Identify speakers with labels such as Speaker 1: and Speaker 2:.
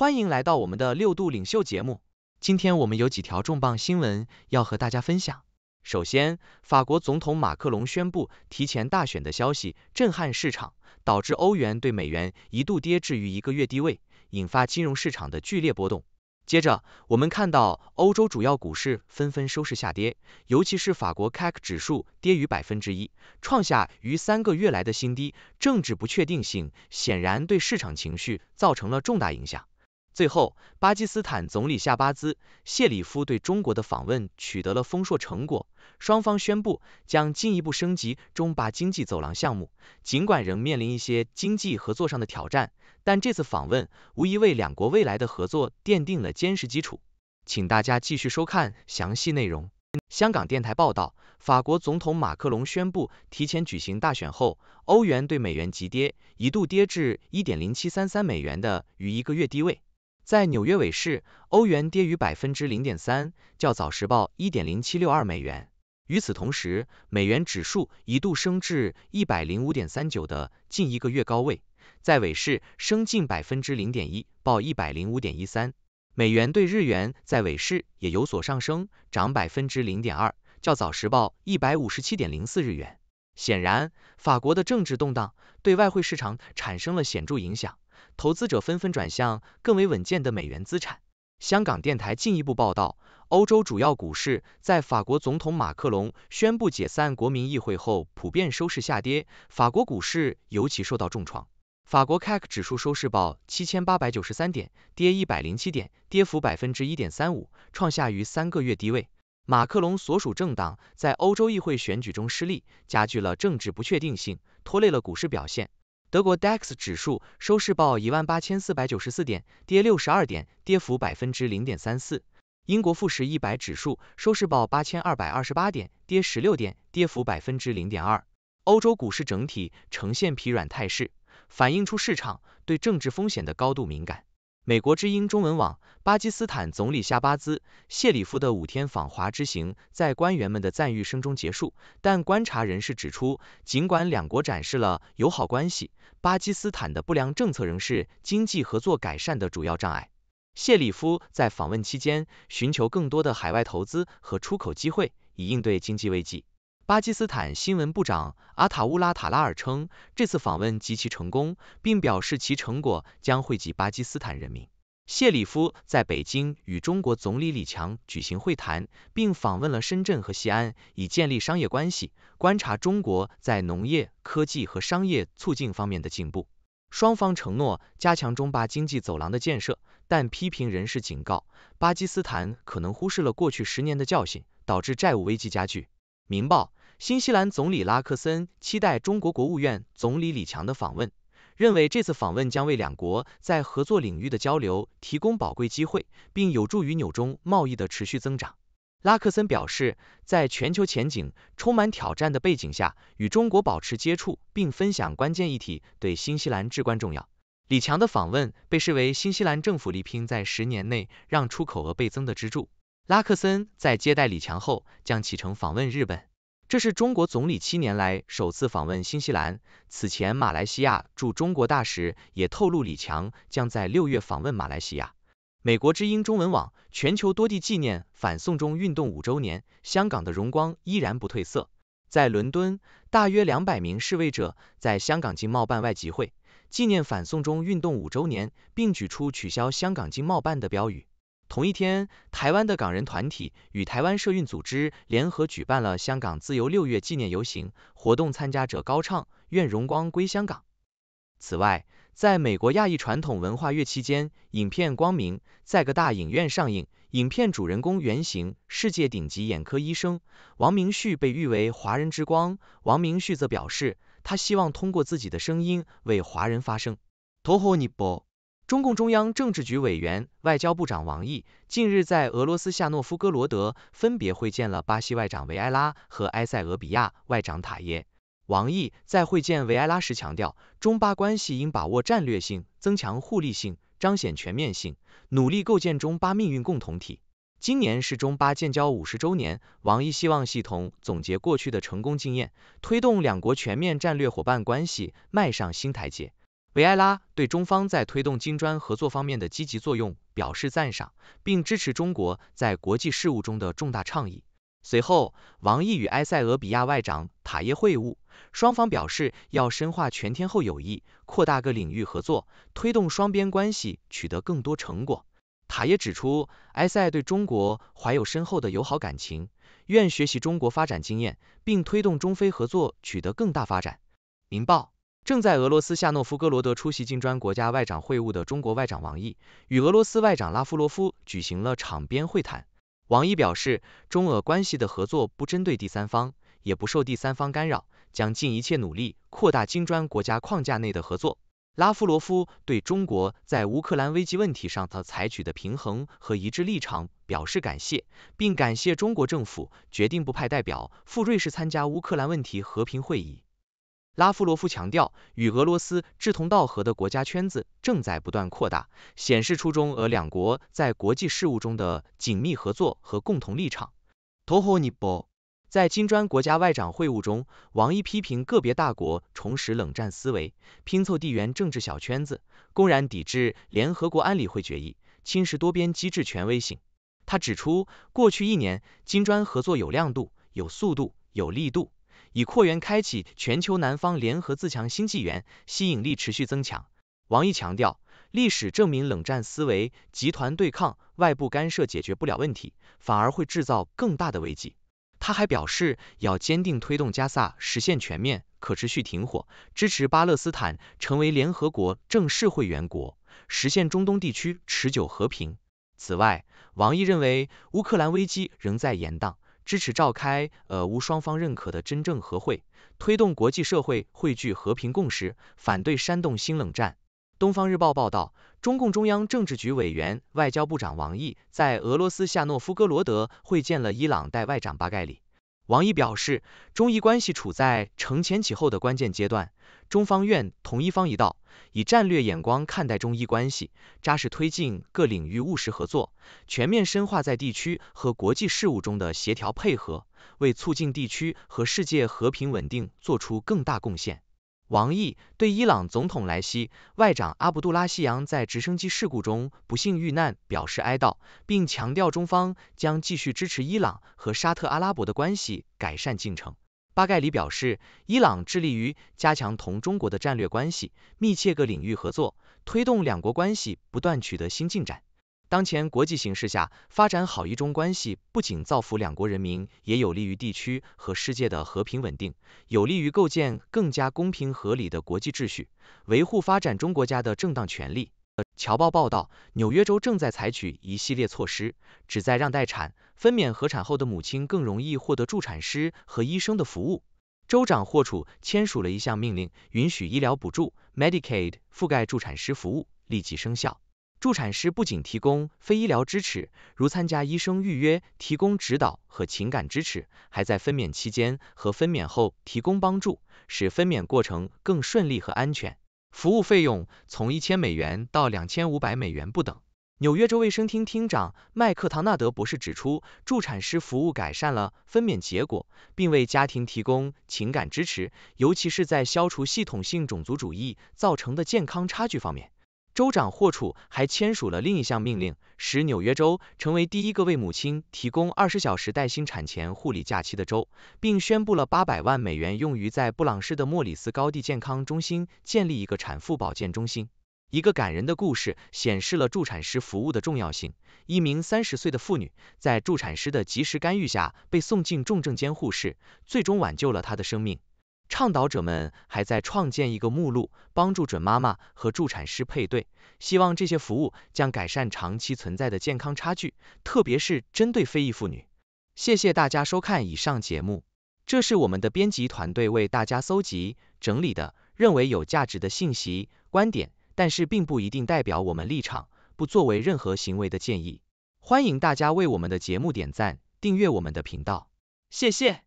Speaker 1: 欢迎来到我们的六度领袖节目。今天我们有几条重磅新闻要和大家分享。首先，法国总统马克龙宣布提前大选的消息震撼市场，导致欧元对美元一度跌至于一个月低位，引发金融市场的剧烈波动。接着，我们看到欧洲主要股市纷纷收市下跌，尤其是法国 CAC 指数跌逾百分之一，创下逾三个月来的新低。政治不确定性显然对市场情绪造成了重大影响。最后，巴基斯坦总理夏巴兹·谢里夫对中国的访问取得了丰硕成果，双方宣布将进一步升级中巴经济走廊项目。尽管仍面临一些经济合作上的挑战，但这次访问无疑为两国未来的合作奠定了坚实基础。请大家继续收看详细内容。香港电台报道，法国总统马克龙宣布提前举行大选后，欧元对美元急跌，一度跌至一点零七三三美元的逾一个月低位。在纽约尾市，欧元跌于百分之零点三，较早时报一点零七六二美元。与此同时，美元指数一度升至一百零五点三九的近一个月高位，在尾市升近百分之零点一，报一百零五点一三。美元对日元在尾市也有所上升，涨百分之零点二，较早时报一百五十七点零四日元。显然，法国的政治动荡对外汇市场产生了显著影响。投资者纷纷转向更为稳健的美元资产。香港电台进一步报道，欧洲主要股市在法国总统马克龙宣布解散国民议会后普遍收市下跌，法国股市尤其受到重创。法国 CAC 指数收市报七千八百九十三点，跌一百零七点，跌幅百分之一点三五，创下于三个月低位。马克龙所属政党在欧洲议会选举中失利，加剧了政治不确定性，拖累了股市表现。德国 DAX 指数收市报一万八千四百九十四点，跌六十二点，跌幅百分之零点三四。英国富时一百指数收市报八千二百二十八点，跌十六点，跌幅百分之零点二。欧洲股市整体呈现疲软态势，反映出市场对政治风险的高度敏感。美国之音中文网：巴基斯坦总理夏巴兹·谢里夫的五天访华之行在官员们的赞誉声中结束，但观察人士指出，尽管两国展示了友好关系，巴基斯坦的不良政策仍是经济合作改善的主要障碍。谢里夫在访问期间寻求更多的海外投资和出口机会，以应对经济危机。巴基斯坦新闻部长阿塔乌拉塔拉尔称，这次访问极其成功，并表示其成果将惠及巴基斯坦人民。谢里夫在北京与中国总理李强举行会谈，并访问了深圳和西安，以建立商业关系，观察中国在农业科技和商业促进方面的进步。双方承诺加强中巴经济走廊的建设，但批评人士警告，巴基斯坦可能忽视了过去十年的教训，导致债务危机加剧。明报。新西兰总理拉克森期待中国国务院总理李强的访问，认为这次访问将为两国在合作领域的交流提供宝贵机会，并有助于纽中贸易的持续增长。拉克森表示，在全球前景充满挑战的背景下，与中国保持接触并分享关键议题对新西兰至关重要。李强的访问被视为新西兰政府力拼在十年内让出口额倍增的支柱。拉克森在接待李强后将启程访问日本。这是中国总理七年来首次访问新西兰。此前，马来西亚驻中国大使也透露，李强将在六月访问马来西亚。美国之音中文网，全球多地纪念反送中运动五周年，香港的荣光依然不褪色。在伦敦，大约两百名示威者在香港经贸办外集会，纪念反送中运动五周年，并举出取消香港经贸办的标语。同一天，台湾的港人团体与台湾社运组织联合举办了香港自由六月纪念游行活动，参加者高唱“愿荣光归香港”。此外，在美国亚裔传统文化月期间，影片《光明》在各大影院上映。影片主人公原型——世界顶级眼科医生王明旭，被誉为“华人之光”。王明旭则表示，他希望通过自己的声音为华人发声。中共中央政治局委员、外交部长王毅近日在俄罗斯夏诺夫哥罗德分别会见了巴西外长维埃拉和埃塞俄比亚外长塔耶。王毅在会见维埃拉时强调，中巴关系应把握战略性、增强互利性、彰显全面性，努力构建中巴命运共同体。今年是中巴建交五十周年，王毅希望系统总结过去的成功经验，推动两国全面战略伙伴关系迈上新台阶。维埃拉对中方在推动金砖合作方面的积极作用表示赞赏，并支持中国在国际事务中的重大倡议。随后，王毅与埃塞俄比亚外长塔耶会晤，双方表示要深化全天候友谊，扩大各领域合作，推动双边关系取得更多成果。塔耶指出，埃塞对中国怀有深厚的友好感情，愿学习中国发展经验，并推动中非合作取得更大发展。明报。正在俄罗斯夏诺夫哥罗德出席金砖国家外长会晤的中国外长王毅与俄罗斯外长拉夫罗夫举行了场边会谈。王毅表示，中俄关系的合作不针对第三方，也不受第三方干扰，将尽一切努力扩大金砖国家框架内的合作。拉夫罗夫对中国在乌克兰危机问题上他采取的平衡和一致立场表示感谢，并感谢中国政府决定不派代表赴瑞士参加乌克兰问题和平会议。拉夫罗夫强调，与俄罗斯志同道合的国家圈子正在不断扩大，显示出中俄两国在国际事务中的紧密合作和共同立场。在金砖国家外长会晤中，王毅批评个别大国重拾冷战思维，拼凑地缘政治小圈子，公然抵制联合国安理会决议，侵蚀多边机制权威性。他指出，过去一年金砖合作有亮度、有速度、有力度。以扩员开启全球南方联合自强新纪元，吸引力持续增强。王毅强调，历史证明冷战思维、集团对抗、外部干涉解决不了问题，反而会制造更大的危机。他还表示，要坚定推动加萨实现全面可持续停火，支持巴勒斯坦成为联合国正式会员国，实现中东地区持久和平。此外，王毅认为乌克兰危机仍在延宕。支持召开俄乌双方认可的真正和会，推动国际社会汇聚和平共识，反对煽动新冷战。东方日报报道，中共中央政治局委员、外交部长王毅在俄罗斯夏诺夫哥罗德会见了伊朗代外长巴盖里。王毅表示，中伊关系处在承前启后的关键阶段，中方愿同一方一道，以战略眼光看待中伊关系，扎实推进各领域务实合作，全面深化在地区和国际事务中的协调配合，为促进地区和世界和平稳定作出更大贡献。王毅对伊朗总统莱西、外长阿卜杜拉希扬在直升机事故中不幸遇难表示哀悼，并强调中方将继续支持伊朗和沙特阿拉伯的关系改善进程。巴盖里表示，伊朗致力于加强同中国的战略关系，密切各领域合作，推动两国关系不断取得新进展。当前国际形势下，发展好一中关系不仅造福两国人民，也有利于地区和世界的和平稳定，有利于构建更加公平合理的国际秩序，维护发展中国家的正当权利。侨报报道，纽约州正在采取一系列措施，旨在让待产、分娩和产后的母亲更容易获得助产师和医生的服务。州长霍楚签署了一项命令，允许医疗补助 （Medicaid） 覆盖助产师服务，立即生效。助产师不仅提供非医疗支持，如参加医生预约、提供指导和情感支持，还在分娩期间和分娩后提供帮助，使分娩过程更顺利和安全。服务费用从一千美元到两千五百美元不等。纽约州卫生厅厅长麦克唐纳德博士指出，助产师服务改善了分娩结果，并为家庭提供情感支持，尤其是在消除系统性种族主义造成的健康差距方面。州长霍楚还签署了另一项命令，使纽约州成为第一个为母亲提供二十小时带薪产前护理假期的州，并宣布了八百万美元用于在布朗市的莫里斯高地健康中心建立一个产妇保健中心。一个感人的故事显示了助产师服务的重要性：一名三十岁的妇女在助产师的及时干预下被送进重症监护室，最终挽救了她的生命。倡导者们还在创建一个目录，帮助准妈妈和助产师配对，希望这些服务将改善长期存在的健康差距，特别是针对非裔妇女。谢谢大家收看以上节目，这是我们的编辑团队为大家搜集整理的，认为有价值的信息、观点，但是并不一定代表我们立场，不作为任何行为的建议。欢迎大家为我们的节目点赞、订阅我们的频道，谢谢。